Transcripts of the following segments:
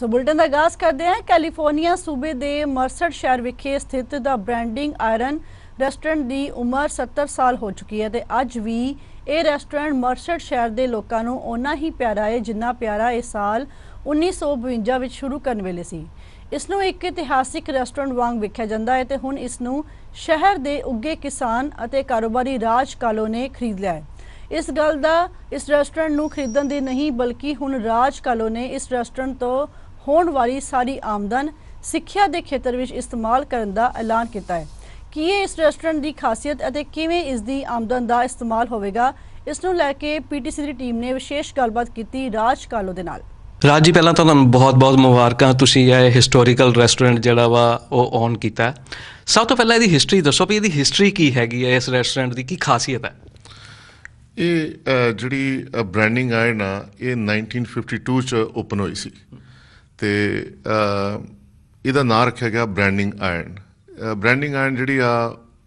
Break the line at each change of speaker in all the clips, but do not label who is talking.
ਸੋ bulletin ਦਾ ਆਗਾਜ਼ ਕਰਦੇ ਹਾਂ ਕੈਲੀਫੋਰਨੀਆ ਸੂਬੇ ਦੇ ਮਰਸਡ ਸ਼ਹਿਰ ਵਿਖੇ ਸਥਿਤ ਦਾ ਬ੍ਰਾਂਡਿੰਗ ਆਇਰਨ ਰੈਸਟੋਰੈਂਟ ਦੀ ਉਮਰ 70 ਸਾਲ ਹੋ ਚੁੱਕੀ ਹੈ ਤੇ ਅੱਜ ਵੀ ਇਹ ਰੈਸਟੋਰੈਂਟ ਮਰਸਡ ਸ਼ਹਿਰ ਦੇ ਲੋਕਾਂ ਨੂੰ ਓਨਾ ਹੀ ਪਿਆਰਾ ਹੈ ਜਿੰਨਾ ਪਿਆਰਾ ਇਹ ਸਾਲ 1952 ਵਿੱਚ ਸ਼ੁਰੂ ਕਰਨ ਵੇਲੇ ਸੀ ਇਸ ਨੂੰ ਇੱਕ ਇਤਿਹਾਸਿਕ ਰੈਸਟੋਰੈਂਟ ਵਾਂਗ ਵੇਖਿਆ ਜਾਂਦਾ ਹੈ ਤੇ ਹੁਣ ਇਸ ਨੂੰ ਸ਼ਹਿਰ ਦੇ ਉੱਗੇ ਕਿਸਾਨ ਅਤੇ ਕਾਰੋਬਾਰੀ ਰਾਜ ਕਾਲੋ ਨੇ ਖਰੀਦ ਲਿਆ ਹੈ ਇਸ ਗੱਲ ਦਾ ਇਸ ਰੈਸਟੋਰੈਂਟ ਨੂੰ ਖਰੀਦਣ ਦੀ ਨਹੀਂ ਬਲਕਿ ਹੁਣ ਰਾਜ ਕਾਲੋ ਨੇ ਇਸ ਰੈਸਟੋਰੈਂਟ ਤੋਂ ਹੋਣ ਵਾਲੀ ਸਾਰੀ ਆਮਦਨ ਸਿੱਖਿਆ ਦੇ ਖੇਤਰ ਵਿੱਚ ਇਸਤੇਮਾਲ ਕਰਨ ਦਾ ਐਲਾਨ ਕੀਤਾ ਹੈ ਕੀ ਇਹ ਇਸ ਰੈਸਟੋਰੈਂਟ ਦੀ ਖਾਸੀਅਤ ਅਤੇ ਕਿਵੇਂ ਇਸ ਦੀ ਆਮਦਨ ਦਾ ਇਸਤੇਮਾਲ ਹੋਵੇਗਾ ਇਸ ਨੂੰ ਲੈ ਕੇ ਪੀਟੀਸੀ ਦੀ ਟੀਮ ਨੇ ਵਿਸ਼ੇਸ਼ ਗੱਲਬਾਤ ਕੀਤੀ ਰਾਜ ਕਾਲੋ ਦੇ ਨਾਲ
ਰਾਜ ਜੀ ਪਹਿਲਾਂ ਤਾਂ ਤੁਹਾਨੂੰ ਬਹੁਤ-ਬਹੁਤ ਮੁਬਾਰਕਾਂ ਤੁਸੀਂ ਇਹ ਹਿਸਟੋਰੀਕਲ ਰੈਸਟੋਰੈਂਟ ਜਿਹੜਾ ਵਾ ਉਹ ਔਨ ਕੀਤਾ ਸਭ ਤੋਂ ਪਹਿਲਾਂ ਇਹਦੀ ਹਿਸਟਰੀ ਦੱਸੋ ਵੀ ਇਹਦੀ ਹਿਸਟਰੀ ਕੀ ਹੈਗੀ ਹੈ ਇਸ ਰੈਸਟੋਰੈਂਟ ਦੀ ਕੀ ਖਾਸੀਅਤ ਹੈ
ਇਹ ਜਿਹੜੀ ਬ੍ਰਾਂਡਿੰਗ ਆਇਆ ਨਾ ਇਹ 1952 ਚ ਓਪਨ ਹੋਈ ਸੀ ਤੇ ਇਹਦਾ ਨਾਂ ਰੱਖਿਆ ਗਿਆ ਬ੍ਰਾਂਡਿੰਗ ਆਇਰਨ ਬ੍ਰਾਂਡਿੰਗ ਆਇਰਨ ਜਿਹੜੀ ਆ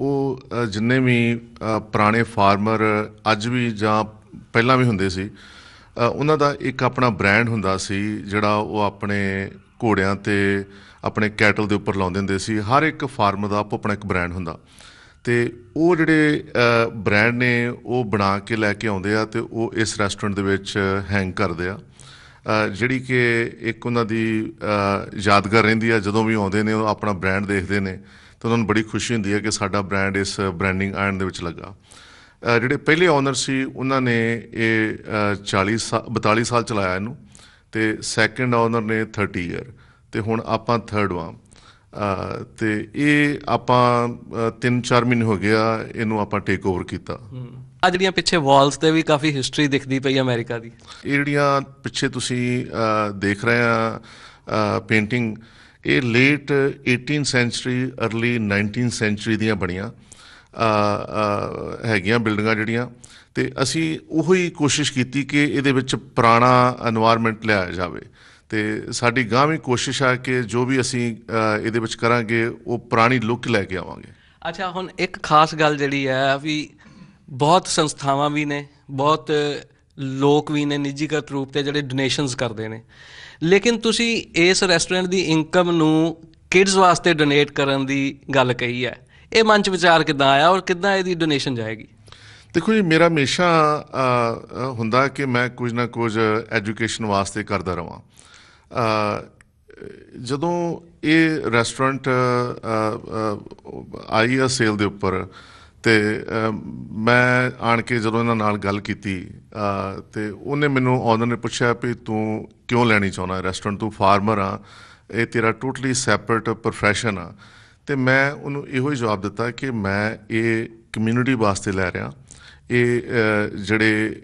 ਉਹ ਜਿੰਨੇ ਵੀ ਪੁਰਾਣੇ ਫਾਰਮਰ ਅੱਜ ਵੀ ਜਾਂ ਪਹਿਲਾਂ ਵੀ ਹੁੰਦੇ ਸੀ ਉਹਨਾਂ ਦਾ ਇੱਕ ਆਪਣਾ ਬ੍ਰਾਂਡ ਹੁੰਦਾ ਸੀ ਜਿਹੜਾ ਉਹ ਆਪਣੇ ਘੋੜਿਆਂ ਤੇ ਆਪਣੇ ਕੈਟਲ ਦੇ ਉੱਪਰ ਲਾਉਂਦੇ ਹੁੰਦੇ ਸੀ ਹਰ ਇੱਕ ਫਾਰਮ ਦਾ ਆਪਣਾ ਇੱਕ ਬ੍ਰਾਂਡ ਹੁੰਦਾ ਤੇ ਉਹ ਜਿਹੜੇ ਬ੍ਰਾਂਡ ਨੇ ਉਹ ਬਣਾ ਕੇ ਲੈ ਕੇ ਆਉਂਦੇ ਆ ਤੇ ਉਹ ਇਸ ਰੈਸਟੋਰੈਂਟ ਦੇ ਵਿੱਚ ਹੈਂਗ ਕਰਦੇ ਆ ਜਿਹੜੀ ਕਿ ਇੱਕ ਉਹਨਾਂ ਦੀ ਯਾਦਗਾਰ ਰਹਿੰਦੀ ਆ ਜਦੋਂ ਵੀ ਆਉਂਦੇ ਨੇ ਉਹ ਆਪਣਾ ਬ੍ਰਾਂਡ ਦੇਖਦੇ ਨੇ ਤਾਂ ਉਹਨਾਂ ਨੂੰ ਬੜੀ ਖੁਸ਼ੀ ਹੁੰਦੀ ਹੈ ਕਿ ਸਾਡਾ ਬ੍ਰਾਂਡ ਇਸ ਬ੍ਰਾਂਡਿੰਗ ਆਇਰਨ ਦੇ ਵਿੱਚ ਲੱਗਾ ਜਿਹੜੇ ਪਹਿਲੇ ਓਨਰ ਸੀ ਉਹਨਾਂ ਨੇ ਇਹ 40 42 ਸਾਲ ਚਲਾਇਆ ਇਹਨੂੰ ਤੇ ਸੈਕੰਡ ਓਨਰ ਨੇ 30 ਇਅਰ ਤੇ ਹੁਣ ਆਪਾਂ ਥਰਡ ਵਾਂ ਤੇ ਇਹ ਆਪਾਂ 3-4 ਮਹੀਨੇ ਹੋ ਗਿਆ ਇਹਨੂੰ ਆਪਾਂ ਟੇਕ ਓਵਰ ਕੀਤਾ
ਆ ਜਿਹੜੀਆਂ ਪਿੱਛੇ ਵਾਲਸ ਤੇ ਵੀ ਕਾਫੀ ਹਿਸਟਰੀ ਦਿਖਦੀ ਪਈ ਅਮਰੀਕਾ ਦੀ
ਇਹ ਜਿਹੜੀਆਂ ਪਿੱਛੇ ਤੁਸੀਂ ਦੇਖ ਰਹੇ ਆ ਪੇਂਟਿੰਗ ਇਹ late 18th sanctuary early 19th sanctuary ਦੀਆਂ ਬਣੀਆਂ ਹੈਗੀਆਂ ਬਿਲਡਿੰਗਾਂ ਜਿਹੜੀਆਂ ਤੇ ਅਸੀਂ ਉਹੀ ਕੋਸ਼ਿਸ਼ ਕੀਤੀ ਕਿ ਇਹਦੇ ਵਿੱਚ ਪੁਰਾਣਾ এনवायरमेंट ਲਿਆਇਆ ਜਾਵੇ ਤੇ ਸਾਡੀ ਗਾਂ ਵੀ ਕੋਸ਼ਿਸ਼ ਆ ਕਿ ਜੋ ਵੀ ਅਸੀਂ ਇਹਦੇ ਵਿੱਚ ਕਰਾਂਗੇ ਉਹ ਪੁਰਾਣੀ ਲੁੱਕ ਲੈ ਕੇ ਆਵਾਂਗੇ
ਅੱਛਾ ਹੁਣ ਇੱਕ ਖਾਸ ਗੱਲ ਜਿਹੜੀ ਹੈ ਵੀ ਬਹੁਤ ਸੰਸਥਾਵਾਂ ਵੀ ਨੇ ਬਹੁਤ ਲੋਕ ਵੀ ਨੇ ਨਿੱਜੀਗਤ ਰੂਪ ਤੇ ਜਿਹੜੇ ਡੋਨੇਸ਼ਨਸ ਕਰਦੇ ਨੇ ਲੇਕਿਨ ਤੁਸੀਂ ਇਸ ਰੈਸਟੋਰੈਂਟ ਦੀ ਇਨਕਮ ਨੂੰ ਕਿਡਸ ਵਾਸਤੇ ਡੋਨੇਟ ਕਰਨ ਦੀ ਗੱਲ ਕਹੀ ਹੈ ਇਹ ਮਨ ਚ ਵਿਚਾਰ ਕਿਦਾਂ ਆਇਆ ਔਰ ਕਿਦਾਂ ਇਹਦੀ ਡੋਨੇਸ਼ਨ ਜਾਏਗੀ
ਦੇਖੋ ਜੀ ਮੇਰਾ ਹਮੇਸ਼ਾ ਹੁੰਦਾ ਕਿ ਮੈਂ ਕੁਝ ਨਾ ਕੁਝ ਐਜੂਕੇਸ਼ਨ ਵਾਸਤੇ ਕਰਦਾ ਰਵਾਂ ਜਦੋਂ ਇਹ ਰੈਸਟੋਰੈਂਟ ਆਈ ਆ ਸੇਲ ਦੇ ਉੱਪਰ ਤੇ ਮੈਂ ਆਣ ਕੇ ਜਦੋਂ ਇਹਨਾਂ ਨਾਲ ਗੱਲ ਕੀਤੀ ਤੇ ਉਹਨੇ ਮੈਨੂੰ ਆਨਰ ਨੇ ਪੁੱਛਿਆ ਵੀ ਤੂੰ ਕਿਉਂ ਲੈਣੀ ਚਾਹੁੰਦਾ ਰੈਸਟੋਰੈਂਟ ਤੂੰ ਫਾਰਮਰ ਆ ਇਹ ਤੇਰਾ ਟੋਟਲੀ ਸੈਪਰੇਟ profession ਆ ਤੇ ਮੈਂ ਉਹਨੂੰ ਇਹੋ ਹੀ ਜਵਾਬ ਦਿੱਤਾ ਕਿ ਮੈਂ ਇਹ ਕਮਿਊਨਿਟੀ ਵਾਸਤੇ ਲੈ ਰਿਹਾ ਇਹ ਜਿਹੜੇ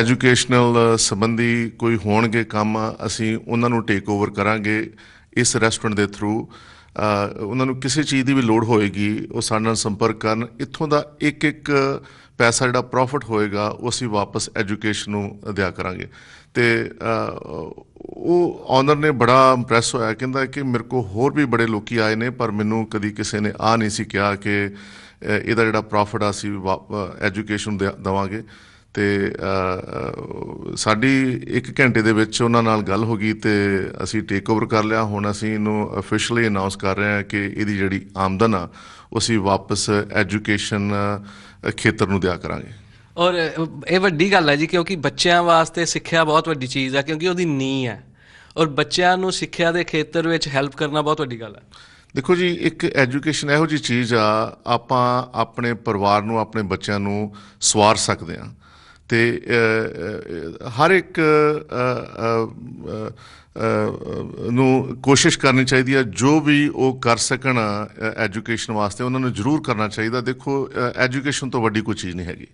ਐਜੂਕੇਸ਼ਨਲ ਸੰਬੰਧੀ ਕੋਈ ਹੋਣਗੇ ਕੰਮ ਅਸੀਂ ਉਹਨਾਂ ਨੂੰ ਟੇਕ ਓਵਰ ਕਰਾਂਗੇ ਇਸ ਰੈਸਟੋਰੈਂਟ ਦੇ ਥਰੂ ਉਹਨਾਂ ਨੂੰ ਕਿਸੇ ਚੀਜ਼ ਦੀ ਵੀ ਲੋੜ ਹੋਏਗੀ ਉਹ ਸਾਡੇ ਨਾਲ ਸੰਪਰਕ ਕਰਨ ਇੱਥੋਂ ਦਾ ਇੱਕ ਇੱਕ ਪੈਸਾ ਜਿਹੜਾ ਪ੍ਰੋਫਿਟ ਹੋਏਗਾ ਉਹ ਅਸੀਂ ਵਾਪਸ ਐਜੂਕੇਸ਼ਨ ਨੂੰ ਦਿਆ ਕਰਾਂਗੇ ਤੇ ਉਹ ਓਨਰ ਨੇ ਬੜਾ ਇੰਪ੍ਰੈਸ ਹੋਇਆ ਕਹਿੰਦਾ ਕਿ ਮੇਰੇ ਕੋ ਹੋਰ ਵੀ ਬੜੇ ਲੋਕੀ ਆਏ ਨੇ ਪਰ ਮੈਨੂੰ ਕਦੀ ਕਿਸੇ ਨੇ ਆ ਨਹੀਂ ਸੀ ਕਿਹਾ ਕਿ ਇਹਦਾ ਜਿਹੜਾ ਪ੍ਰੋਫਿਟ ਆ ਅਸੀਂ ਐਜੂਕੇਸ਼ਨ ਦੇਵਾਂਗੇ ਤੇ ਸਾਡੀ 1 ਘੰਟੇ ਦੇ ਵਿੱਚ ਉਹਨਾਂ ਨਾਲ ਗੱਲ ਹੋ ਗਈ ਤੇ ਅਸੀਂ ਟੇਕ ਓਵਰ ਕਰ ਲਿਆ ਹੁਣ ਅਸੀਂ ਇਹਨੂੰ ਅਫੀਸ਼ੀਅਲੀ ਅਨਾਉਂਸ ਕਰ ਰਹੇ ਹਾਂ ਕਿ ਇਹਦੀ ਜਿਹੜੀ ਆਮਦਨ ਆ ਅਸੀਂ ਵਾਪਸ ਐਜੂਕੇਸ਼ਨ ਖੇਤਰ ਨੂੰ ਦਿਆ ਕਰਾਂਗੇ
ਔਰ ਇਹ ਵੱਡੀ ਗੱਲ ਹੈ ਜੀ ਕਿਉਂਕਿ ਬੱਚਿਆਂ ਵਾਸਤੇ ਸਿੱਖਿਆ ਬਹੁਤ ਵੱਡੀ ਚੀਜ਼ ਹੈ ਕਿਉਂਕਿ ਉਹਦੀ ਨੀਂ ਹੈ ਔਰ ਬੱਚਿਆਂ ਨੂੰ ਸਿੱਖਿਆ ਦੇ ਖੇਤਰ ਵਿੱਚ ਹੈਲਪ ਕਰਨਾ ਬਹੁਤ ਵੱਡੀ ਗੱਲ ਹੈ
ਦੇਖੋ ਜੀ ਇੱਕ ਐਜੂਕੇਸ਼ਨ ਇਹੋ ਜੀ ਚੀਜ਼ ਆ ਆਪਾਂ ਆਪਣੇ ਪਰਿਵਾਰ ਨੂੰ ਆਪਣੇ ਬੱਚਿਆਂ ਨੂੰ ਸਵਾਰ ਸਕਦੇ ਆ ਤੇ ਹਰ ਇੱਕ ਨੂੰ ਕੋਸ਼ਿਸ਼ ਕਰਨੀ ਚਾਹੀਦੀ ਆ ਜੋ ਵੀ ਉਹ ਕਰ ਸਕਣ ਐਜੂਕੇਸ਼ਨ ਵਾਸਤੇ ਉਹਨਾਂ ਨੂੰ ਜ਼ਰੂਰ ਕਰਨਾ ਚਾਹੀਦਾ ਦੇਖੋ ਐਜੂਕੇਸ਼ਨ ਤੋਂ ਵੱਡੀ ਕੋਈ ਚੀਜ਼ ਨਹੀਂ ਹੈਗੀ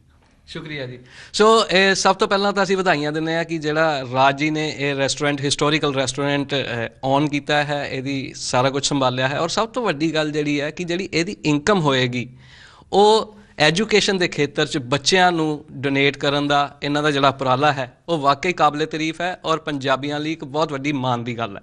ਸ਼ੁਕਰੀਆ ਜੀ
ਸੋ ਇਹ ਸਭ ਤੋਂ ਪਹਿਲਾਂ ਤਾਂ ਅਸੀਂ ਵਧਾਈਆਂ ਦਿੰਨੇ ਆ ਕਿ
ਜਿਹੜਾ ਰਾਜ
ਜੀ ਨੇ ਇਹ ਰੈਸਟੋਰੈਂਟ ਹਿਸਟੋਰੀਕਲ ਰੈਸਟੋਰੈਂਟ ਔਨ ਕੀਤਾ ਹੈ ਇਹਦੀ ਸਾਰਾ ਕੁਝ ਸੰਭਾਲਿਆ ਹੈ ਔਰ ਸਭ ਤੋਂ ਵੱਡੀ ਗੱਲ ਜਿਹੜੀ ਹੈ ਕਿ ਜਿਹੜੀ ਇਹਦੀ ਇਨਕਮ ਹੋਏਗੀ ਉਹ ਐਜੂਕੇਸ਼ਨ ਦੇ ਖੇਤਰ 'ਚ ਬੱਚਿਆਂ ਨੂੰ ਡੋਨੇਟ ਕਰਨ ਦਾ ਇਹਨਾਂ ਦਾ ਜਿਹੜਾ ਪ੍ਰਾਲਾ ਹੈ ਉਹ ਵਾਕਈ ਕਾਬਲੇ ਤਾਰੀਫ ਹੈ ਔਰ ਪੰਜਾਬੀਆਂ ਲਈ ਇੱਕ ਬਹੁਤ ਵੱਡੀ ਮਾਣ ਦੀ ਗੱਲ ਹੈ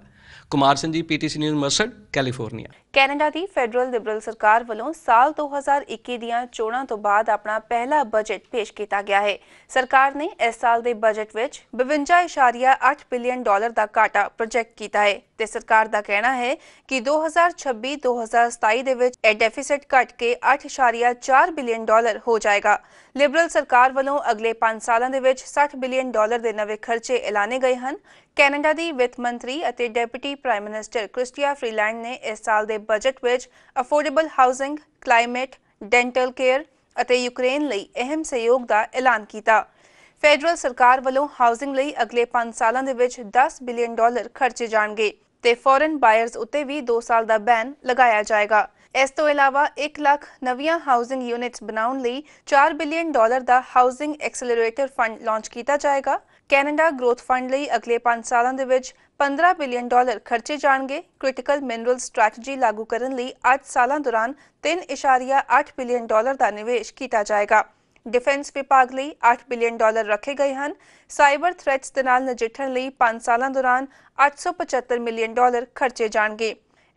Kumar Singh ji PTC news Merced California
Canada ਦੀ ਫੈਡਰਲ ਲਿਬਰਲ ਸਰਕਾਰ ਵੱਲੋਂ ਸਾਲ 2021 ਦੀਆਂ ਚੋਣਾਂ ਤੋਂ ਬਾਅਦ ਆਪਣਾ ਪਹਿਲਾ ਬਜਟ ਪੇਸ਼ ਕੀਤਾ ਗਿਆ ਹੈ ਸਰਕਾਰ ਨੇ ਇਸ ਸਾਲ ਦੇ ਬਜਟ ਵਿੱਚ 52.8 ਬਿਲੀਅਨ ਡਾਲਰ ਦਾ ਘਾਟਾ ਪ੍ਰੋਜੈਕਟ ਕੀਤਾ ਹੈ ਤੇ ਸਰਕਾਰ ਦਾ ਕਹਿਣਾ ਹੈ ਕਿ 2026-2027 ਦੇ ਵਿੱਚ ਇਹ ਡੈਫਿਸਿਟ ਘਟ ਕੇ 8.4 ਬਿਲੀਅਨ ਡਾਲਰ ਹੋ ਜਾਏਗਾ ਲਿਬਰਲ ਸਰਕਾਰ ਵੱਲੋਂ ਅਗਲੇ 5 ਸਾਲਾਂ ਦੇ ਵਿੱਚ 60 ਬਿਲੀਅਨ ਡਾਲਰ ਦੇ ਨਵੇਂ ਖਰਚੇ ਐਲਾਨੇ ਗਏ ਹਨ ਕੈਨੇਡਾ ਦੀ ਵਿੱਤ ਮੰਤਰੀ ਅਤੇ deputy prime minister Chrystia Freeland ਨੇ ਇਸ ਸਾਲ ਦੇ ਬਜਟ ਵਿੱਚ affordable housing climate dental care ਅਤੇ ਯੂਕਰੇਨ ਲਈ ਅਹਿਮ ਸਹਿਯੋਗ ਦਾ ਐਲਾਨ ਕੀਤਾ ਫੈਡਰਲ ਸਰਕਾਰ ਵੱਲੋਂ ਹਾਊਸਿੰਗ ਲਈ ਅਗਲੇ 5 ਸਾਲਾਂ ਦੇ ਵਿੱਚ 10 ਬਿਲੀਅਨ ਡਾਲਰ ਖਰਚੇ ਜਾਣਗੇ ਤੇ ਫੋਰਨ ਬਾਇਰਸ ਉਤੇ ਵੀ 2 ਸਾਲ ਦਾ ਬੈਨ ਲਗਾਇਆ ਜਾਏਗਾ ਇਸ ਤੋਂ ਇਲਾਵਾ 1 ਲੱਖ ਨਵੀਆਂ ਹਾਊਸਿੰਗ ਯੂਨਿਟਸ ਬਣਾਉਣ ਲਈ 4 ਬਿਲੀਅਨ ਡਾਲਰ ਦਾ ਹਾਊਸਿੰਗ ਐਕਸਲਰੇਟਰ ਫੰਡ ਲਾਂਚ ਕੀਤਾ ਜਾਏਗਾ ਕੈਨੇਡਾ ਗ੍ਰੋਥ ਫੰਡ ਲਈ ਅਗਲੇ 5 ਸਾਲਾਂ ਦੇ ਵਿੱਚ 15 ਬਿਲੀਅਨ ਡਾਲਰ ਖਰਚੇ ਜਾਣਗੇ ਕ੍ਰਿਟੀਕਲ ਮਿਨਰਲ ਸਟ੍ਰੈਟਜੀ ਲਾਗੂ ਕਰਨ ਲਈ 8 ਸਾਲਾਂ ਦੌਰਾਨ 3.8 ਬਿਲੀਅਨ ਡਾਲਰ ਦਾ ਨਿਵੇਸ਼ ਕੀਤਾ ਜਾਏਗਾ ਡਿਫੈਂਸ ਵਿਭਾਗ ਲਈ 8 ਬਿਲੀਅਨ ਡਾਲਰ ਰੱਖੇ ਗਏ ਹਨ ਸਾਈਬਰ ਥ੍ਰੈਟਸ ਦੇ ਨਾਲ ਨਜਿੱਠਣ ਲਈ 5 ਸਾਲਾਂ ਦੌਰਾਨ 875 ਮਿਲੀਅਨ ਡਾਲਰ ਖਰਚੇ ਜਾਣਗੇ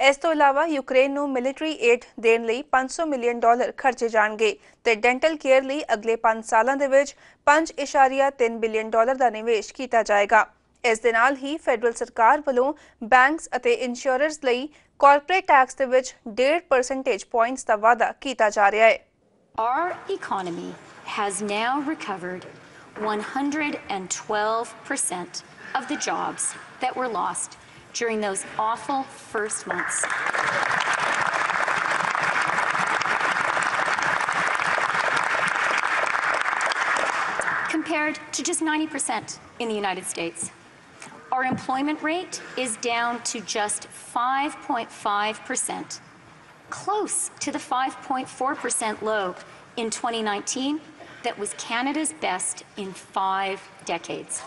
ਇਸ ਤੋਂ ਇਲਾਵਾ ਯੂਕਰੇਨ ਨੂੰ ਮਿਲਟਰੀ ਏਡ ਦੇਣ ਲਈ 500 ਮਿਲੀਅਨ ਡਾਲਰ ਖਰਚੇ ਜਾਣਗੇ ਤੇ ਡੈਂਟਲ ਕੇਅਰ ਲਈ ਅਗਲੇ 5 ਸਾਲਾਂ ਦੇ ਵਿੱਚ 5.3 ਬਿਲੀਅਨ ਡਾਲਰ ਦਾ ਨਿਵੇਸ਼ ਕੀਤਾ ਜਾਏਗਾ ਇਸ ਦੇ ਨਾਲ ਹੀ ਫੈਡਰਲ ਸਰਕਾਰ ਵੱਲੋਂ ਬੈਂਕਸ ਅਤੇ ਇੰਸ਼ੋਰਰਸ ਲਈ ਕਾਰਪੋਰੇਟ ਟੈਕਸ ਦੇ ਵਿੱਚ 1.5 ਪਰਸੈਂਟੇਜ ਪੁਆਇੰਟਸ ਦਾ ਵਾਅਦਾ ਕੀਤਾ ਜਾ ਰਿਹਾ ਹੈ our economy
has now recovered 112% of the jobs that were lost during those awful first months. compared to just 90% in the United States. Our employment rate is down to just 5.5%, close to the 5.4% low in 2019 that was Canada's best in five decades.